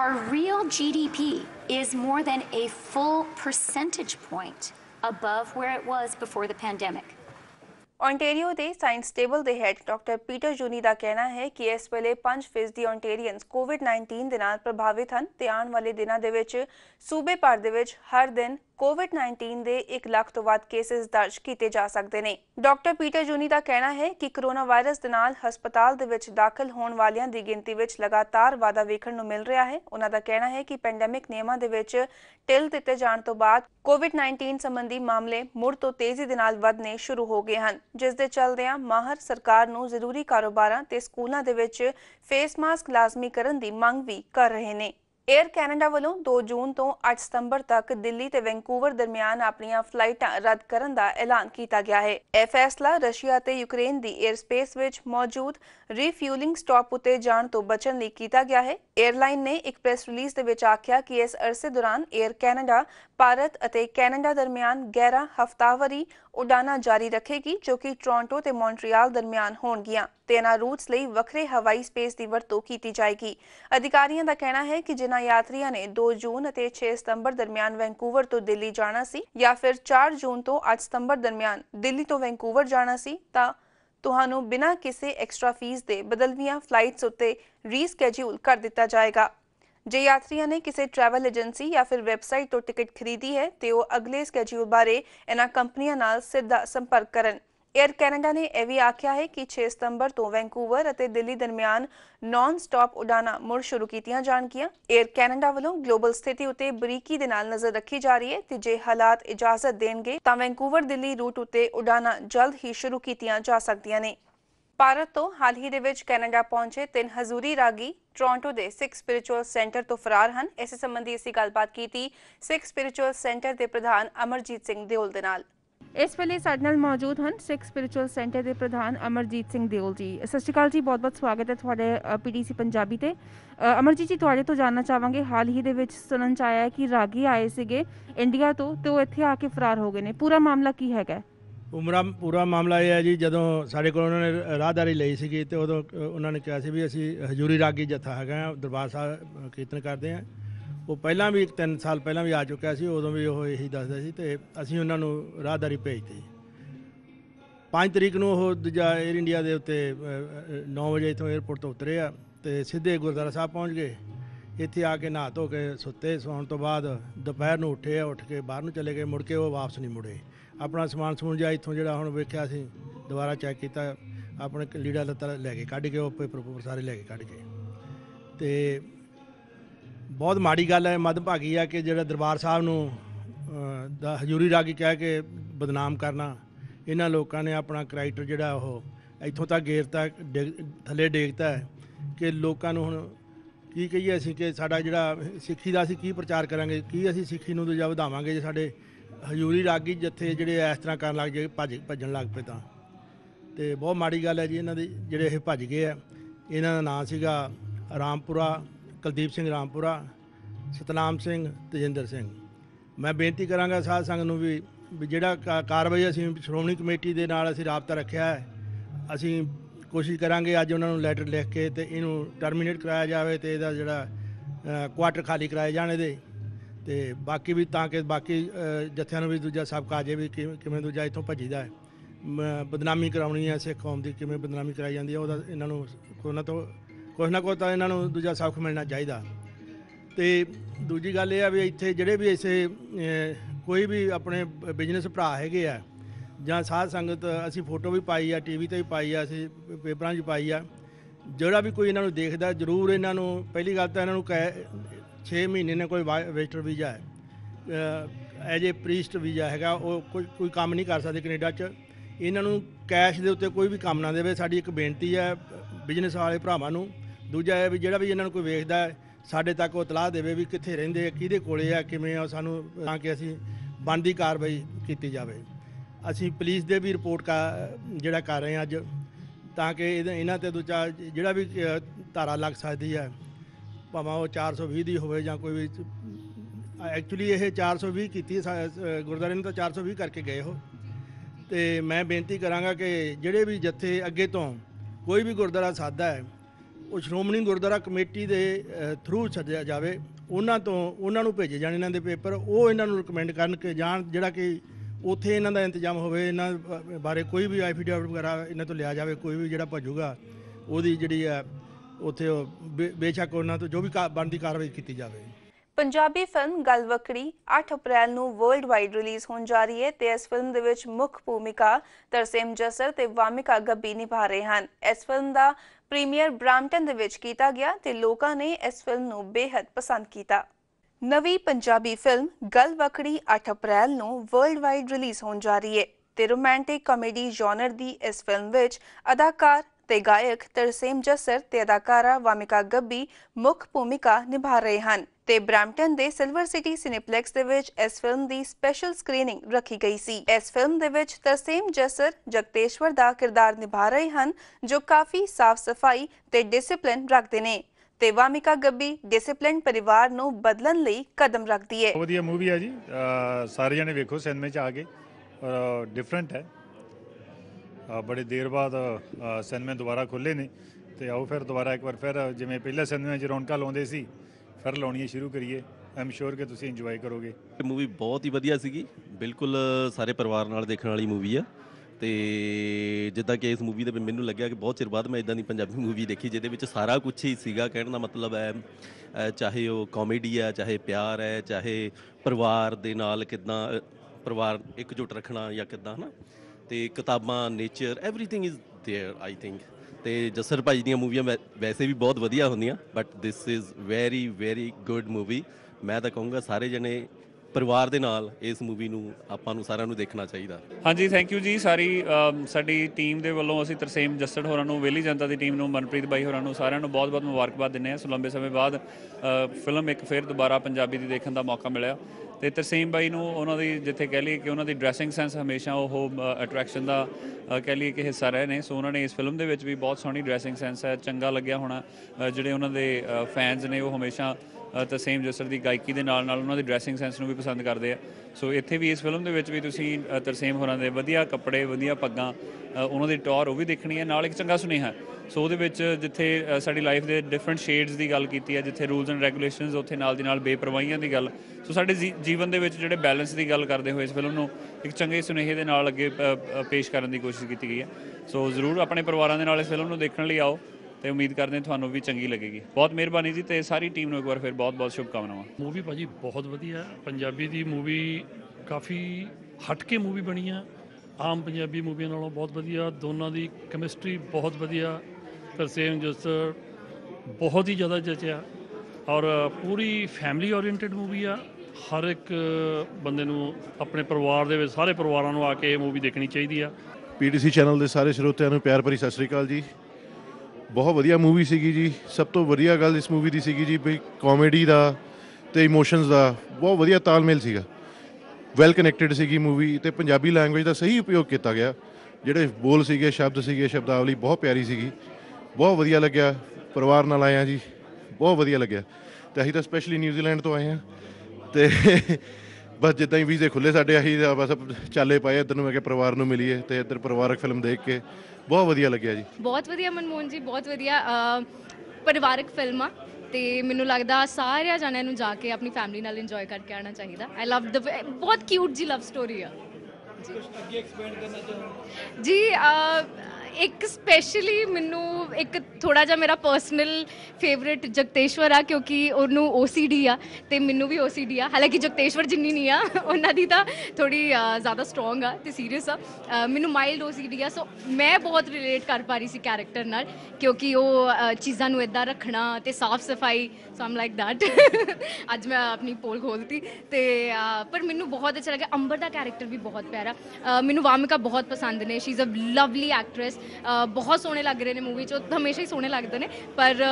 Our real GDP is more than a full percentage point above where it was before the pandemic. Ontario Day Science Table the head
Dr. Peter Junida Kena hai ki is vele 5 Ontarians COVID-19 dinal prabhavit han te aan wale dinan de vich sube par de ਕੋਵਿਡ-19 ਦੇ 1 ਲੱਖ ਤੋਂ ਵੱਧ cases ਦਰਜ ਕੀਤੇ ਜਾ ਸਕਦੇ ਨੇ doctor Peter ਜੂਨੀ ਦਾ ਕਹਿਣਾ ਹੈ ਕਿ ਕੋਰੋਨਾ ਵਾਇਰਸ ਦੇ ਨਾਲ ਹਸਪਤਾਲ ਦੇ ਵਿੱਚ ਦਾਖਲ ਹੋਣ ਵਾਲਿਆਂ ਦੀ ਗਿਣਤੀ ਵਿੱਚ ਲਗਾਤਾਰ ਵਾਧਾ ਵੇਖਣ ਨੂੰ ਮਿਲ ਰਿਹਾ ਹੈ ਉਹਨਾਂ ਦਾ ਕਹਿਣਾ ਹੈ ਕਿ ਪੈਂਡੈਮਿਕ ਨਿਯਮਾਂ ਦੇ ਵਿੱਚ ਟਿਲ ਦਿੱਤੇ ਜਾਣ ਤੋਂ ਬਾਅਦ ਕੋਵਿਡ-19 ਸੰਬੰਧੀ ਮਾਮਲੇ ਮੁੜ ਤੋਂ ਤੇਜ਼ੀ ਦੇ ਨਾਲ ਵਧਨੇ ਸ਼ੁਰੂ ਹੋ ਗਏ ਹਨ ਜਿਸ ਦੇ ਚੱਲਦਿਆਂ ਮਾਹਰ ਸਰਕਾਰ ਨੂੰ ਜ਼ਰੂਰੀ ਕਾਰੋਬਾਰਾਂ ਤੇ ਸਕੂਲਾਂ ਦੇ ਵਿੱਚ ਫੇਸ ਮਾਸਕ ਲਾਜ਼ਮੀ ਕਰਨ ਦੀ ਮੰਗ ਵੀ ਕਰ ਰਹੇ ਨੇ ਏਅਰ ਕੈਨੇਡਾ ਵੱਲੋਂ 2 ਜੂਨ ਤੋਂ 8 ਸਤੰਬਰ ਤੱਕ ਦਿੱਲੀ ਤੇ ਵੈਂਕੂਵਰ ਦਰਮਿਆਨ ਆਪਣੀਆਂ ਫਲਾਈਟਾਂ ਰੱਦ ਕਰਨ ਦਾ ਐਲਾਨ ਕੀਤਾ ਗਿਆ ਹੈ। ਇਹ ਫੈਸਲਾ ਰਸ਼ੀਆ ਤੇ ਯੂਕਰੇਨ ਦੀ 에ਅਰ ਸਪੇਸ ਵਿੱਚ ਮੌਜੂਦ ਰੀਫਿਊਲਿੰਗ ਸਟਾਪ ਉਤੇ ਜਾਣ ਤੋਂ ਬਚਣ ਲਈ ਕੀਤਾ ਗਿਆ ਹੈ। 에ਅਰਲਾਈਨ ਨੇ ਇੱਕ ਪ੍ਰੈਸ ਰਿਲੀਜ਼ ਦੇ ਵਿੱਚ ਆਖਿਆ ਕਿ ਇਸ ਅਰਸੇ ਦੌਰਾਨ 에ਅਰ ਕੈਨੇਡਾ ਭਾਰਤ ਅਤੇ ਕੈਨੇਡਾ ਦਰਮਿਆਨ 11 ਹਫ਼ਤਾਵਾਰੀ ਉਡਾਨਾਂ ਜਾਰੀ ਰੱਖੇਗੀ ਜੋ ਕਿ ਟੋਰਾਂਟੋ ਤੇ ਮੌਂਟਰੀਅਲ ਦਰਮਿਆਨ ਹੋਣਗੀਆਂ। ਤੇ ਇਹਨਾਂ ਰੂਟਸ ਲਈ ਵੱਖਰੇ ਹਵਾਈ ਸਪੇਸ ਦੀ ਵਰਤੋਂ ਕੀਤੀ ਜਾਏਗੀ। ਅਧਿਕਾਰੀਆਂ ਦਾ ਕਹਿਣਾ ਹੈ ਕਿ ਜਿਨ੍ਹਾਂ ਇਹਨਾਂ ਯਾਤਰੀਆਂ ਨੇ 2 ਜੂਨ ਅਤੇ 6 ਸਤੰਬਰ ਦਰਮਿਆਨ ਵੈਂਕੂਵਰ ਤੋਂ ਦਿੱਲੀ ਜਾਣਾ ਸੀ ਜਾਂ ਫਿਰ 4 ਜੂਨ ਤੋਂ 8 ਸਤੰਬਰ ਦਰਮਿਆਨ ਦਿੱਲੀ ਤੋਂ ਵੈਂਕੂਵਰ ਜਾਣਾ ਸੀ ਤਾਂ ਤੁਹਾਨੂੰ ਬਿਨਾਂ ਕਿਸੇ ਐਕਸਟਰਾ ਫੀਸ ਦੇ ਬਦਲਵੀਆਂ ਫਲਾਈਟਸ ਉੱਤੇ ਰੀਸਕੇਡਿਊਲ ਕਰ ਦਿੱਤਾ ਜਾਏਗਾ ਜੇ ਯਾਤਰੀਆਂ ਨੇ ਕਿਸੇ ਟਰੈਵਲ ਏਜੰਸੀ ਜਾਂ ਫਿਰ ਵੈਬਸਾਈਟ ਤੋਂ ਟਿਕਟ ਖਰੀਦੀ ਹੈ ਤੇ ਉਹ ਅਗਲੇ ਸਕੇਜੂਲ ਬਾਰੇ ਇਹਨਾਂ ਕੰਪਨੀਆਂ ਨਾਲ ਸਿੱਧਾ ਸੰਪਰਕ ਕਰਨ ਏਅਰ ਕੈਨੇਡਾ ਨੇ ਇਹ ਵੀ ਆਖਿਆ ਹੈ ਕਿ 6 ਸਤੰਬਰ ਤੋਂ ਵੈਂਕੂਵਰ ਅਤੇ ਦਿੱਲੀ ਦਰਮਿਆਨ ਨਾਨ-ਸਟਾਪ ਉਡਾਨਾਂ ਮੁੜ ਸ਼ੁਰੂ ਕੀਤੀਆਂ ਜਾਣਗੀਆਂ ਏਅਰ ਕੈਨੇਡਾ ਵੱਲੋਂ ਗਲੋਬਲ ਸਥਿਤੀ ਉਤੇ ਬਰੀਕੀ ਦੇ ਨਾਲ ਨਜ਼ਰ ਰੱਖੀ ਜਾ ਰਹੀ ਹੈ ਤੇ ਜੇ ਹਾਲਾਤ ਇਜਾਜ਼ਤ ਦੇਣਗੇ ਤਾਂ ਵੈਂਕੂਵਰ ਦਿੱਲੀ ਰੂਟ ਉਤੇ ਉਡਾਨਾਂ ਜਲਦ ਹੀ ਸ਼ੁਰੂ ਕੀਤੀਆਂ ਜਾ ਸਕਦੀਆਂ ਨੇ ਭਾਰਤ ਤੋਂ ਹਾਲ ਹੀ ਦੇ ਵਿੱਚ ਕੈਨੇਡਾ ਪਹੁੰਚੇ ਤਿੰਨ ਹਜ਼ੂਰੀ ਰਾਗੀ ਟੋਰਾਂਟੋ ਦੇ ਸਿਕਸ ਸਪਿਰਚੁਅਲ ਸੈਂਟਰ ਤੋਂ ਫਰਾਰ ਹਨ ਇਸ ਸੰਬੰਧੀ ਅਸੀਂ ਗੱਲਬਾਤ ਕੀਤੀ ਸਿਕਸ ਸਪਿਰਚੁਅਲ ਸੈਂਟਰ ਦੇ ਪ੍ਰਧਾਨ ਅਮਰਜੀਤ ਸਿੰਘ ਦਿਓਲ ਦੇ ਨਾਲ ਇਸ ਵੇਲੇ ਸਾਡੇ ਨਾਲ ਮੌਜੂਦ ਹਨ ਸਿੱਖ ਸਪਿਰਚੁਅਲ ਸੈਂਟਰ ਦੇ ਪ੍ਰਧਾਨ ਅਮਰਜੀਤ ਸਿੰਘ ਦਿਓਲ ਜੀ ਸਤਿ ਸ਼੍ਰੀ ਅਕਾਲ ਜੀ ਬਹੁਤ-ਬਹੁਤ ਸਵਾਗਤ ਹੈ ਤੁਹਾਡੇ ਪੀਡੀਸੀ ਪੰਜਾਬੀ ਤੇ ਅਮਰਜੀਤ ਜੀ ਤੁਹਾਡੇ ਤੋਂ ਜਾਨਣਾ ਚਾਹਾਂਗੇ ਹਾਲ ਹੀ ਦੇ ਵਿੱਚ ਸੁਣਨ ਚ ਆਇਆ ਕਿ ਰਾਗੀ ਆਏ ਸੀਗੇ ਇੰਡੀਆ ਤੋਂ ਤੇ ਉਹ ਇੱਥੇ ਆ ਕੇ ਫਰਾਰ ਹੋ ਗਏ ਨੇ ਪੂਰਾ ਮਾਮਲਾ ਕੀ ਹੈਗਾ
ਉਮਰਾ ਪੂਰਾ ਮਾਮਲਾ ਇਹ ਹੈ ਜੀ ਜਦੋਂ ਸਾਡੇ ਕੋਲ ਉਹਨਾਂ ਨੇ ਰਾਹਦਾਰੀ ਲਈ ਸੀਗੀ ਤੇ ਉਦੋਂ ਉਹਨਾਂ ਨੇ ਕਿਹਾ ਸੀ ਵੀ ਅਸੀਂ ਹਜੂਰੀ ਰਾਗੀ ਜਥਾ ਹੈਗਾ ਦਰਬਾਰ ਸਾਹਿਬ ਕੀਰਤਨ ਕਰਦੇ ਆਂ ਉਹ ਪਹਿਲਾਂ ਵੀ 3 ਸਾਲ ਪਹਿਲਾਂ ਵੀ ਆ ਚੁੱਕਿਆ ਸੀ ਉਦੋਂ ਵੀ ਉਹ ਇਹੀ ਦੱਸਦਾ ਸੀ ਤੇ ਅਸੀਂ ਉਹਨਾਂ ਨੂੰ ਰਾਹਦਾਰੀ ਭੇਜਤੀ 5 ਤਰੀਕ ਨੂੰ ਉਹ ਦੂਜਾ 에ਅਰ ਇੰਡੀਆ ਦੇ ਉੱਤੇ 9 ਵਜੇ ਇਥੋਂ 에어ਪੋਰਟ ਤੋਂ ਉਤਰੇ ਆ ਤੇ ਸਿੱਧੇ ਗੁਰਦਾਰਾ ਸਾਹਿਬ ਪਹੁੰਚ ਗਏ ਇੱਥੇ ਆ ਕੇ ਨਹਾ ਧੋ ਕੇ ਸੁੱਤੇ ਸੌਣ ਤੋਂ ਬਾਅਦ ਦੁਪਹਿਰ ਨੂੰ ਉੱਠੇ ਉੱਠ ਕੇ ਬਾਹਰ ਨੂੰ ਚਲੇ ਗਏ ਮੁੜ ਕੇ ਉਹ ਵਾਪਸ ਨਹੀਂ ਮੁੜੇ ਆਪਣਾ ਸਮਾਨ ਸਮੂਨ ਜਾ ਇਥੋਂ ਜਿਹੜਾ ਹੁਣ ਵੇਖਿਆ ਸੀ ਦੁਬਾਰਾ ਚੈੱਕ ਕੀਤਾ ਆਪਣੇ ਲੀੜਾ ਲੱਤਾ ਲੈ ਕੇ ਕੱਢ ਕੇ ਉਹ ਪੇਪਰ ਪੂਪਰ ਸਾਰੇ ਲੈ ਕੇ ਕੱਢ ਕੇ ਤੇ ਬਹੁਤ ਮਾੜੀ ਗੱਲ ਹੈ ਮਦਭਾਗੀ ਆ ਕਿ ਜਿਹੜਾ ਦਰਬਾਰ ਸਾਹਿਬ ਨੂੰ ਦਾ ਹਜ਼ੂਰੀ ਰਾਗੀ ਕਹਿ ਕੇ ਬਦਨਾਮ ਕਰਨਾ ਇਹਨਾਂ ਲੋਕਾਂ ਨੇ ਆਪਣਾ ਕਰੈਕਟਰ ਜਿਹੜਾ ਉਹ ਇੱਥੋਂ ਤੱਕ ਗੇਰਤਾ ਥੱਲੇ ਡੇਗਤਾ ਹੈ ਕਿ ਲੋਕਾਂ ਨੂੰ ਹੁਣ ਕੀ ਕਹੀਏ ਅਸੀਂ ਕਿ ਸਾਡਾ ਜਿਹੜਾ ਸਿੱਖੀ ਦਾ ਅਸੀਂ ਕੀ ਪ੍ਰਚਾਰ ਕਰਾਂਗੇ ਕੀ ਅਸੀਂ ਸਿੱਖੀ ਨੂੰ ਦੁਜਾ ਵਧਾਵਾਂਗੇ ਜੇ ਸਾਡੇ ਹਜ਼ੂਰੀ ਰਾਗੀ ਜਿੱਥੇ ਜਿਹੜੇ ਇਸ ਤਰ੍ਹਾਂ ਕਰਨ ਲੱਗ ਜੇ ਭੱਜ ਭੱਜਣ ਲੱਗ ਪਏ ਤਾਂ ਤੇ ਬਹੁਤ ਮਾੜੀ ਗੱਲ ਹੈ ਜੀ ਇਹਨਾਂ ਦੀ ਜਿਹੜੇ ਇਹ ਭੱਜ ਗਏ ਆ ਇਹਨਾਂ ਦਾ ਨਾਂ ਸੀਗਾ ਰਾਮਪੁਰਾ ਕੁਲਦੀਪ ਸਿੰਘ ਰਾਮਪੁਰਾ ਸਤਨਾਮ ਸਿੰਘ ਤੇਜਿੰਦਰ ਸਿੰਘ ਮੈਂ ਬੇਨਤੀ ਕਰਾਂਗਾ ਸਾਧ ਸੰਗ ਨੂੰ ਵੀ ਵੀ ਜਿਹੜਾ ਕਾਰਵਾਈ ਅਸੀਂ ਸ਼੍ਰੋਮਣੀ ਕਮੇਟੀ ਦੇ ਨਾਲ ਅਸੀਂ ਰਾਬਤਾ ਰੱਖਿਆ ਹੈ ਅਸੀਂ ਕੋਸ਼ਿਸ਼ ਕਰਾਂਗੇ ਅੱਜ ਉਹਨਾਂ ਨੂੰ ਲੈਟਰ ਲਿਖ ਕੇ ਤੇ ਇਹਨੂੰ ਟਰਮੀਨੇਟ ਕਰਾਇਆ ਜਾਵੇ ਤੇ ਇਹਦਾ ਜਿਹੜਾ ਕੁਆਟਰ ਖਾਲੀ ਕਰਾਇਆ ਜਾਣੇ ਦੇ ਤੇ ਬਾਕੀ ਵੀ ਤਾਂ ਕਿ ਬਾਕੀ ਜਥਿਆਂ ਨੂੰ ਵੀ ਦੂਜਾ ਸਬਕਾ ਜੇ ਵੀ ਕਿਵੇਂ ਦੂਜਾ ਇਥੋਂ ਭੱਜੀਦਾ ਹੈ ਬਦਨਾਮੀ ਕਰਾਉਣੀ ਹੈ ਸਿੱਖ ਕੌਮ ਦੀ ਕਿਵੇਂ ਬਦਨਾਮੀ ਕਰਾਈ ਜਾਂਦੀ ਹੈ ਉਹਦਾ ਇਹਨਾਂ ਨੂੰ ਉਹਨਾਂ ਤੋਂ ਕੁਛ ਨਾ ਕੁਛ ਤਾਂ ਇਹਨਾਂ ਨੂੰ ਦੂਜਾ ਸਬਕ ਮਿਲਣਾ ਚਾਹੀਦਾ ਤੇ ਦੂਜੀ ਗੱਲ ਇਹ ਆ ਵੀ ਇੱਥੇ ਜਿਹੜੇ ਵੀ ਐਸੇ ਕੋਈ ਵੀ ਆਪਣੇ ਬਿਜ਼ਨਸ ਭਰਾ ਹੈਗੇ ਆ ਜਾਂ ਸਾਧ ਸੰਗਤ ਅਸੀਂ ਫੋਟੋ ਵੀ ਪਾਈ ਆ ਟੀਵੀ ਤੇ ਵੀ ਪਾਈ ਆ ਅਸੀਂ ਪੇਪਰਾਂ 'ਚ ਪਾਈ ਆ ਜਿਹੜਾ ਵੀ ਕੋਈ ਇਹਨਾਂ ਨੂੰ ਦੇਖਦਾ ਜਰੂਰ ਇਹਨਾਂ ਨੂੰ ਪਹਿਲੀ ਗੱਲ ਤਾਂ ਇਹਨਾਂ ਨੂੰ 6 ਮਹੀਨੇ ਨੇ ਕੋਈ ਵੈਸਟਰ ਵੀਜ਼ਾ ਹੈ ਐਜੇ ਏ ਪ੍ਰੀਸਟ ਵੀਜ਼ਾ ਹੈਗਾ ਉਹ ਕੋਈ ਕੋਈ ਕੰਮ ਨਹੀਂ ਕਰ ਸਕਦੇ ਕੈਨੇਡਾ 'ਚ ਇਹਨਾਂ ਨੂੰ ਕੈਸ਼ ਦੇ ਉੱਤੇ ਕੋਈ ਵੀ ਕੰਮ ਨਾ ਦੇਵੇ ਸਾਡੀ ਇੱਕ ਬੇਨਤੀ ਹੈ ਬਿਜ਼ਨਸ ਵਾਲੇ ਭਰਾਵਾਂ ਨੂੰ ਦੂਜਾ ਇਹ ਵੀ ਜਿਹੜਾ ਵੀ ਇਹਨਾਂ ਨੂੰ ਕੋਈ ਵੇਖਦਾ ਹੈ ਸਾਡੇ ਤੱਕ ਉਹ ਤਲਾਹ ਦੇਵੇ ਵੀ ਕਿੱਥੇ ਰਹਿੰਦੇ ਆ ਕਿਹਦੇ ਕੋਲੇ ਆ ਕਿਵੇਂ ਆ ਸਾਨੂੰ ਤਾਂ ਕਿ ਅਸੀਂ ਬੰਦੀ ਕਾਰਵਾਈ ਕੀਤੀ ਜਾਵੇ ਅਸੀਂ ਪੁਲਿਸ ਦੇ ਵੀ ਰਿਪੋਰਟ ਕਰ ਜਿਹੜਾ ਕਰ ਰਹੇ ਆ ਅੱਜ ਤਾਂ ਕਿ ਇਹਨਾਂ ਤੇ ਦੂਜਾ ਜਿਹੜਾ ਵੀ ਧਾਰਾ ਲੱਗ ਸਕਦੀ ਹੈ ਭਾਵੇਂ ਉਹ 420 ਦੀ ਹੋਵੇ ਜਾਂ ਕੋਈ ਵੀ ਐਕਚੁਅਲੀ ਇਹ 420 ਕੀਤੀ ਗੁਰਦਾਰੇ ਨੇ ਤਾਂ 420 ਕਰਕੇ ਗਏ ਹੋ ਤੇ ਮੈਂ ਬੇਨਤੀ ਕਰਾਂਗਾ ਕਿ ਜਿਹੜੇ ਵੀ ਜੱਥੇ ਅੱਗੇ ਤੋਂ ਕੋਈ ਵੀ ਗੁਰਦਾਰਾ ਸਾਦਾ ਹੈ ਉਹ ਸ਼੍ਰੋਮਣੀ ਗੁਰਦੁਆਰਾ ਕਮੇਟੀ ਦੇ ਥਰੂ ਛੱਡਿਆ ਜਾਵੇ ਉਹਨਾਂ ਤੋਂ ਉਹਨਾਂ ਨੂੰ ਭੇਜੇ ਜਾਣ ਇਹਨਾਂ ਦੇ ਪੇਪਰ ਉਹ ਇਹਨਾਂ ਨੂੰ ਰეკਮੈਂਡ ਕਰਨ ਕਿ ਜਾਣ ਜਿਹੜਾ ਕਿ ਉੱਥੇ ਇਹਨਾਂ ਦਾ ਇੰਤਜ਼ਾਮ ਹੋਵੇ ਇਹਨਾਂ ਬਾਰੇ ਕੋਈ ਵੀ ਐਫੀਡੇਵਿਟ ਵਗੈਰਾ ਇਹਨਾਂ ਤੋਂ ਲਿਆ ਜਾਵੇ ਕੋਈ ਵੀ ਜਿਹੜਾ ਭਜੂਗਾ ਉਹਦੀ ਜਿਹੜੀ ਹੈ ਉੱਥੇ ਬੇਸ਼ੱਕ ਉਹਨਾਂ ਤੋਂ ਜੋ ਵੀ ਬਣਦੀ ਕਾਰਵਾਈ ਕੀਤੀ ਜਾਵੇ
ਪੰਜਾਬੀ ਫਿਲਮ ਗਲਵਕੜੀ 8 ਅਪ੍ਰੈਲ ਨੂੰ ਵਰਲਡ ਵਾਈਡ ਰਿਲੀਜ਼ ਹੋਣ ਜਾ ਰਹੀ ਹੈ ਤੇ ਇਸ ਫਿਲਮ ਦੇ ਵਿੱਚ ਮੁੱਖ ਭੂਮਿਕਾ ਤਰਸੇਮ ਜਸਰ ਤੇ ਵਾਮਿਕਾ ਗੱਬੀ ਨਿਭਾ ਰਹੇ ਹਨ ਇਸ ਫਿਲਮ ਦਾ ਪ੍ਰੀਮੀਅਰ ਬ੍ਰੈਂਟਨ ਦੇ ਵਿੱਚ ਕੀਤਾ ਗਿਆ ਤੇ ਲੋਕਾਂ ਨੇ ਇਸ ਫਿਲਮ ਨੂੰ ਬੇहद ਪਸੰਦ ਕੀਤਾ ਨਵੀਂ ਪੰਜਾਬੀ ਫਿਲਮ ਗਲ ਵਕੜੀ 8 ਅਪ੍ਰੈਲ ਨੂੰ ਵਰਲਡ ਵਾਈਡ ਰਿਲੀਜ਼ ਹੋਣ ਜਾ ਰਹੀ ਹੈ ਤੇ ਰੋਮਾਂਟਿਕ ਕਾਮੇਡੀ ਜਨਰ ਦੀ ਇਸ ਫਿਲਮ ਵਿੱਚ ਅਦਾਕਾਰ ਤੇ ਗਾਇਕ ਤਰਸੇਮ ਜਸਰ ਤੇ ਅਦਾਕਾਰਾ ਵਾਮਿਕਾ ਗੱਬੀ ਮੁੱਖ ਭੂਮਿਕਾ ਨਿਭਾ ਰਹੇ ਹਨ ਤੇ ਬ੍ਰੈਂਪਟਨ ਦੇ ਸਿਲਵਰ ਸਿਟੀ ਸਿਨੇਪਲੈਕਸ ਦੇ ਵਿੱਚ ਇਸ ਫਿਲਮ ਦੀ ਸਪੈਸ਼ਲ ਸਕਰੀਨਿੰਗ ਰੱਖੀ ਗਈ ਸੀ ਇਸ ਫਿਲਮ ਦੇ ਵਿੱਚ ਤਰਸੇਮ ਜਸਰ ਜਗਤੇਸ਼ਵਰ ਦਾ ਕਿਰਦਾਰ ਨਿਭਾ ਰਹੇ ਹਨ ਜੋ ਕਾਫੀ ਸਾਫ਼ ਸਫਾਈ ਤੇ ਡਿਸਪਲਿਨ ਰੱਖਦੇ ਨੇ ਤੇ ਵਾਮਿਕਾ ਗੱਬੀ ਡਿਸਪਲਿਨ ਪਰਿਵਾਰ ਨੂੰ ਬਦਲਣ ਲਈ ਕਦਮ ਰੱਖਦੀ ਹੈ
ਵਧੀਆ ਮੂਵੀ ਹੈ ਜੀ ਸਾਰੇ ਜਣੇ ਵੇਖੋ ਸਿਨੇਮੇ 'ਚ ਆ ਕੇ ਡਿਫਰੈਂਟ ਹੈ ਬੜੇ ਦੇਰ ਬਾਅਦ ਸਿਨੇਮੇ ਦੁਬਾਰਾ ਖੁੱਲੇ ਨੇ ਤੇ ਆਓ ਫਿਰ ਦੁਬਾਰਾ ਇੱਕ ਵਾਰ ਫਿਰ ਜਿਵੇਂ ਪਹਿਲੇ ਸਿਨੇਮੇ 'ਚ ਰੌਣਕਾਂ ਲਾਉਂਦੇ ਸੀ ਫਿਰ ਲਾਉਣੀਆਂ ਸ਼ੁਰੂ ਕਰੀਏ ਆਮ ਸ਼ੋਰ ਕਿ ਤੁਸੀਂ ਇੰਜੋਏ ਕਰੋਗੇ ਇਹ
ਮੂਵੀ ਬਹੁਤ ਹੀ ਵਧੀਆ ਸੀਗੀ ਬਿਲਕੁਲ ਸਾਰੇ ਪਰਿਵਾਰ ਨਾਲ ਦੇਖਣ ਵਾਲੀ ਮੂਵੀ ਆ ਤੇ ਜਿੱਦਾਂ ਕਿ ਇਸ ਮੂਵੀ ਦੇ ਮੈਨੂੰ ਲੱਗਿਆ ਕਿ ਬਹੁਤ ਚਿਰ ਬਾਅਦ ਮੈਂ ਇਦਾਂ ਦੀ ਪੰਜਾਬੀ ਮੂਵੀ ਦੇਖੀ ਜਿਹਦੇ ਵਿੱਚ ਸਾਰਾ ਕੁਝ ਹੀ ਸੀਗਾ ਕਹਿਣ ਦਾ ਮਤਲਬ ਹੈ ਚਾਹੇ ਉਹ ਕਾਮੇਡੀ ਆ ਚਾਹੇ ਪਿਆਰ ਹੈ ਚਾਹੇ ਪਰਿਵਾਰ ਦੇ ਨਾਲ ਕਿਦਾਂ ਪਰਿਵਾਰ ਇਕਜੁੱਟ ਰੱਖਣਾ ਜਾਂ ਕਿਦਾਂ ਹਨਾ ਤੇ ਕਿਤਾਬਾਂ nature everything is there I think ਤੇ ਜਸਰ ਭਾਈ ਦੀਆਂ ਮੂਵੀਆਂ ਵੈਸੇ ਵੀ ਬਹੁਤ ਵਧੀਆ ਹੁੰਦੀਆਂ but this is very very good movie ਮੈਂ ਤਾਂ ਕਹੂੰਗਾ ਸਾਰੇ ਜਣੇ ਪਰਿਵਾਰ ਦੇ ਨਾਲ ਇਸ ਮੂਵੀ ਨੂੰ ਆਪਾਂ ਨੂੰ ਸਾਰਿਆਂ ਨੂੰ ਦੇਖਣਾ ਚਾਹੀਦਾ ਹਾਂਜੀ ਥੈਂਕ
ਯੂ ਜੀ ਸਾਰੀ ਸਾਡੀ ਟੀਮ ਦੇ ਵੱਲੋਂ ਅਸੀਂ ਤਰਸੇਮ ਜੱਸੜ ਹੋਰਾਂ ਨੂੰ ਵੇਲੀ ਜਨਤਾ ਦੀ ਟੀਮ ਨੂੰ ਮਨਪ੍ਰੀਤ ਬਾਈ ਹੋਰਾਂ ਨੂੰ ਸਾਰਿਆਂ ਨੂੰ ਬਹੁਤ-ਬਹੁਤ ਮੁਬਾਰਕਬਾਦ ਦਿੰਨੇ ਆ ਸੁਲੰਬੇ ਲੰਬੇ ਸਮੇਂ ਬਾਅਦ ਫਿਲਮ ਇੱਕ ਫੇਰ ਦੁਬਾਰਾ ਪੰਜਾਬੀ ਦੀ ਦੇਖਣ ਦਾ ਮੌਕਾ ਮਿਲਿਆ ਤੇ ਤਰਸੀਮ ਬਾਈ ਨੂੰ ਉਹਨਾਂ ਦੀ ਜਿੱਥੇ ਕਹਿ ਲਈਏ ਕਿ ਉਹਨਾਂ ਦੀ ਡਰੈਸਿੰਗ ਸੈਂਸ ਹਮੇਸ਼ਾ ਉਹ ਅਟਰੈਕਸ਼ਨ ਦਾ ਕਹਿ ਲਈਏ ਕਿ ਹਿੱਸਾ ਰਹੇ ਨੇ ਸੋ ਉਹਨਾਂ ਨੇ ਇਸ ਫਿਲਮ ਦੇ ਵਿੱਚ ਵੀ ਬਹੁਤ ਸੋਹਣੀ ਡਰੈਸਿੰਗ ਸੈਂਸ ਹੈ ਚੰਗਾ ਲੱਗਿਆ ਹੋਣਾ ਜਿਹੜੇ ਉਹਨਾਂ ਦੇ ਫੈਨਸ ਨੇ ਉਹ ਹਮੇਸ਼ਾ ਤਸੀਮ ਜਸਰ ਦੀ ਗਾਇਕੀ ਦੇ ਨਾਲ ਨਾਲ ਉਹਨਾਂ ਦੀ ਡਰੈਸਿੰਗ ਸੈਂਸ ਨੂੰ ਵੀ ਪਸੰਦ ਕਰਦੇ ਆ ਸੋ ਇੱਥੇ ਵੀ ਇਸ ਫਿਲਮ ਦੇ ਵਿੱਚ ਵੀ ਤੁਸੀਂ ਤਰਸੀਮ ਹੋਰਾਂ ਦੇ ਵਧੀਆ ਕੱਪੜੇ ਵਧੀਆ ਪੱਗਾਂ ਉਹਨਾਂ ਦੀ ਟੌਰ ਉਹ ਵੀ ਦੇਖਣੀ ਹੈ ਨਾਲ ਇੱਕ ਚੰਗਾ ਸੁਨੇਹਾ ਸੋ ਉਹਦੇ ਵਿੱਚ ਜਿੱਥੇ ਸਾਡੀ ਲਾਈਫ ਦੇ ਡਿਫਰੈਂਟ ਸ਼ੇਡਸ ਦੀ ਗੱਲ ਕੀਤੀ ਹੈ ਜਿੱਥੇ ਰੂਲਸ ਐਂਡ ਰੈਗੂਲੇਸ਼ਨਸ ਉੱਥੇ ਨਾਲ ਦੀ ਨਾਲ ਬੇਪਰਵਾਹੀਆਂ ਦੀ ਗੱਲ ਸੋ ਸਾਡੇ ਜੀਵਨ ਦੇ ਵਿੱਚ ਜਿਹੜੇ ਬੈਲੈਂਸ ਦੀ ਗੱਲ ਕਰਦੇ ਹੋਏ ਇਸ ਫਿਲਮ ਨੂੰ ਇੱਕ ਚੰਗੇ ਸੁਨੇਹੇ ਦੇ ਨਾਲ ਅੱਗੇ ਪੇਸ਼ ਕਰਨ ਦੀ ਕੋਸ਼ਿਸ਼ ਕੀਤੀ ਗਈ ਹੈ ਸੋ ਜ਼ਰੂਰ ਆਪਣੇ ਪਰਿਵਾਰਾਂ ਦੇ ਨਾਲ ਇਸ ਫਿਲਮ ਨੂੰ ਦੇਖਣ ਲਈ ਆਓ ਤੇ ਉਮੀਦ ਕਰਦੇ ਹਾਂ ਤੁਹਾਨੂੰ ਵੀ ਚੰਗੀ ਲੱਗੇਗੀ ਬਹੁਤ ਮਿਹਰਬਾਨੀ ਜੀ ਤੇ ਸਾਰੀ ਟੀਮ ਨੂੰ ਇੱਕ ਵਾਰ ਫਿਰ ਬਹੁਤ-ਬਹੁਤ ਸ਼ੁਭਕਾਮਨਾਵਾਂ ਮੂਵੀ ਭਾਜੀ ਬਹੁਤ ਵਧੀਆ ਪੰਜਾਬੀ ਦੀ ਮੂਵੀ ਕਾਫੀ ਹਟ ਕੇ ਮੂਵੀ ਬਣੀ ਆ ਆਮ ਪੰਜਾਬੀ ਮੂਵੀਆਂ ਨਾਲੋਂ ਬਹੁਤ ਵਧੀਆ ਦੋਨਾਂ ਦੀ ਕੈਮਿਸਟਰੀ ਬਹੁਤ ਵਧੀਆ ਤਰਸੇਮ ਜਸਰ ਬਹੁਤ ਹੀ ਜ਼ਿਆਦਾ ਜਚਿਆ ਔਰ ਪੂਰੀ ਫੈਮਿਲੀ ਓਰੀਐਂਟਡ ਮੂਵੀ ਆ ਹਰ ਇੱਕ ਬੰਦੇ ਨੂੰ ਆਪਣੇ ਪਰਿਵਾਰ ਦੇ ਵਿੱਚ ਸਾਰੇ ਪਰਿਵਾਰਾਂ ਨੂੰ ਆ ਕੇ ਇਹ ਮੂਵੀ ਦੇਖਣੀ ਚਾਹੀਦੀ ਆ
ਪੀਟੀਸੀ ਚੈਨਲ ਦੇ ਸਾਰੇ ਸਰੋਤਿਆਂ ਨੂੰ ਪਿਆਰ ਭਰੀ ਸਤਿ ਸ੍ਰੀ ਅਕਾਲ ਜੀ ਬਹੁਤ ਵਧੀਆ ਮੂਵੀ ਸੀਗੀ ਜੀ ਸਭ ਤੋਂ ਵਧੀਆ ਗੱਲ ਇਸ ਮੂਵੀ ਦੀ ਸੀਗੀ ਜੀ ਵੀ ਕਾਮੇਡੀ ਦਾ ਤੇ ਇਮੋਸ਼ਨਸ ਦਾ ਬਹੁਤ ਵਧੀਆ ਤਾਲਮੇਲ ਸੀਗਾ ਵੈਲ ਕਨੈਕਟਡ ਸੀਗੀ ਮੂਵੀ ਤੇ ਪੰਜਾਬੀ ਲੈਂਗੁਏਜ ਦਾ ਸਹੀ ਉਪਯੋਗ ਕੀਤਾ ਗਿਆ ਜਿਹੜੇ ਬੋਲ ਸੀਗੇ ਸ਼ਬਦ ਸੀਗੇ ਸ਼ਬਦਾਵਲੀ ਬਹੁਤ ਪਿਆਰੀ ਸੀਗੀ ਬਹੁਤ ਵਧੀਆ ਲੱਗਿਆ ਪਰਿਵਾਰ ਨਾਲ ਆਇਆ ਜੀ ਬਹੁਤ ਵਧੀਆ ਲੱਗਿਆ ਤੇ ਅਸੀਂ ਤਾਂ ਸਪੈਸ਼ਲੀ ਨਿਊਜ਼ੀਲੈਂਡ ਤੋਂ ਆਏ ਆ ਤੇ ਬਸ ਜਿੱਦਾਂ ਹੀ ਵੀਜ਼ੇ ਖੁੱਲੇ ਸਾਡੇ ਅਸੀਂ ਬਸ ਚਾਲੇ ਪਾਏ ਇੱਧਰ ਨੂੰ ਮੈਂ ਕਿ ਪਰਿਵਾਰ ਨੂੰ ਮਿਲੀਏ ਤੇ ਇੱਧਰ ਪਰਿਵਾਰਕ ਫਿਲਮ ਦੇਖ ਕੇ ਬਹੁਤ ਵਧੀਆ ਲੱਗਿਆ ਜੀ
ਬਹੁਤ ਵਧੀਆ ਮਨਮੋਹਨ ਜੀ ਬਹੁਤ ਵਧੀਆ ਪਰਿਵਾਰਕ ਆ ਤੇ ਮੈਨੂੰ ਲੱਗਦਾ ਸਾਰਿਆਂ ਜਣਿਆਂ ਨੂੰ ਜਾ ਕੇ ਆਪਣੀ ਫੈਮਿਲੀ ਨਾਲ ਇੰਜੋਏ ਕਰਕੇ ਆਉਣਾ ਚਾਹੀਦਾ ਆਈ ਲਵ ਦ ਬਹੁਤ ਕਿਊਟ ਜੀ ਲਵ ਸਟੋਰੀ ਆ
ਜੀ ਅੱਗੇ ਐਕਸਪੈਂਡ ਕਰਨਾ ਚਾਹੁੰਦਾ
ਜੀ ਇੱਕ ਸਪੈਸ਼ਲੀ ਮੈਨੂੰ ਇੱਕ ਥੋੜਾ ਜਿਹਾ ਮੇਰਾ ਪਰਸਨਲ ਫੇਵਰਿਟ ਜਗਤੇਸ਼ਵਰ ਆ ਕਿਉਂਕਿ ਉਹਨੂੰ OCD ਆ ਤੇ ਮੈਨੂੰ ਵੀ OCD ਆ ਹਾਲਾਂਕਿ ਜਗਤੇਸ਼ਵਰ ਜਿੰਨੀ ਨਹੀਂ ਆ ਉਹਨਾਂ ਦੀ ਤਾਂ ਥੋੜੀ ਜ਼ਿਆਦਾ ਸਟਰੋਂਗ ਆ ਤੇ ਸੀਰੀਅਸ ਆ ਮੈਨੂੰ ਮਾਈਲਡ OCD ਆ ਸੋ ਮੈਂ ਬਹੁਤ ਰਿਲੇਟ ਕਰ ਪਾ ਰਹੀ ਸੀ ਕੈਰੈਕਟਰ ਨਾਲ ਕਿਉਂਕਿ ਉਹ ਚੀਜ਼ਾਂ ਨੂੰ ਇਦਾਂ ਰੱਖਣਾ ਤੇ ਸਾਫ਼ ਸਫਾਈ ਸੋ ਆਮ ਲਾਈਕ ਦੈਟ ਅੱਜ ਮੈਂ ਆਪਣੀ ਪੋਲ ਖੋਲਤੀ ਤੇ ਪਰ ਮੈਨੂੰ ਬਹੁਤ ਅੱਛਾ ਲੱਗਾ ਅੰਬਰ ਦਾ ਕੈਰੈਕਟਰ ਵੀ ਬਹੁਤ ਪਿਆਰਾ ਮੈਨੂੰ ਵਾਮਿਕਾ ਬਹੁਤ ਪਸੰਦ ਨੇ she is a lovely actress ਬਹੁਤ ਸੋਹਣੇ ਲੱਗ ਰਹੇ ਨੇ ਮੂਵੀ 'ਚ ਉਹ ਹਮੇਸ਼ਾ ਹੀ ਸੋਹਣੇ ਲੱਗਦੇ ਨੇ ਪਰ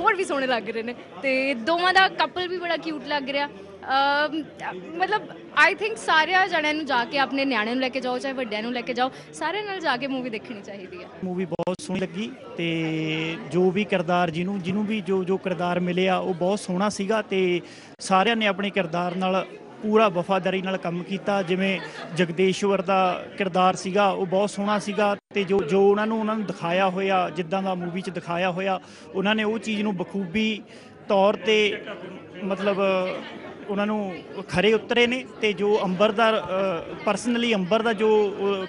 ਹੋਰ ਵੀ ਸੋਹਣੇ ਲੱਗ ਰਹੇ ਨੇ ਤੇ ਦੋਵਾਂ ਦਾ ਕਪਲ ਵੀ ਬੜਾ ਕਿਊਟ ਲੱਗ ਰਿਹਾ ਮਤਲਬ ਆਈ ਥਿੰਕ ਸਾਰਿਆਂ ਜਣਿਆਂ ਨੂੰ ਜਾ ਕੇ ਆਪਣੇ ਨਿਆਣੇ ਨੂੰ ਲੈ ਕੇ ਜਾਓ ਚਾਹੇ ਵੱਡਿਆਂ ਨੂੰ ਲੈ ਕੇ ਜਾਓ ਸਾਰਿਆਂ ਨਾਲ ਜਾ ਕੇ ਮੂਵੀ ਦੇਖਣੀ ਚਾਹੀਦੀ ਹੈ
ਮੂਵੀ ਬਹੁਤ ਸੋਹਣੀ ਲੱਗੀ ਤੇ ਜੋ ਵੀ ਕਿਰਦਾਰ ਜਿਹਨੂੰ ਜਿਹਨੂੰ ਵੀ ਜੋ ਜੋ ਕਿਰਦਾਰ ਮਿਲਿਆ ਉਹ ਬਹੁਤ ਸੋਹਣਾ ਸੀਗਾ ਤੇ ਸਾਰਿਆਂ ਨੇ ਆਪਣੇ ਕਿਰਦਾਰ ਨਾਲ ਪੂਰਾ ਵਫਾਦਾਰੀ ਨਾਲ ਕੰਮ ਕੀਤਾ ਜਿਵੇਂ ਜਗਦੇਸ਼ਵਰ ਦਾ ਕਿਰਦਾਰ ਸੀਗਾ ਉਹ ਬਹੁਤ ਸੋਹਣਾ ਸੀਗਾ ਤੇ ਜੋ ਜੋ ਉਹਨਾਂ ਨੂੰ ਉਹਨਾਂ ਨੂੰ ਦਿਖਾਇਆ ਹੋਇਆ ਜਿੱਦਾਂ ਦਾ ਮੂਵੀ 'ਚ ਦਿਖਾਇਆ ਹੋਇਆ ਉਹਨਾਂ ਨੇ ਉਹ ਚੀਜ਼ ਨੂੰ ਬਖੂਬੀ ਤੌਰ ਤੇ ਮਤਲਬ ਉਹਨਾਂ ਨੂੰ ਖਰੇ ਉਤਰੇ ਨੇ ਤੇ ਜੋ ਅੰਬਰ ਦਾ ਪਰਸਨਲੀ ਅੰਬਰ ਦਾ ਜੋ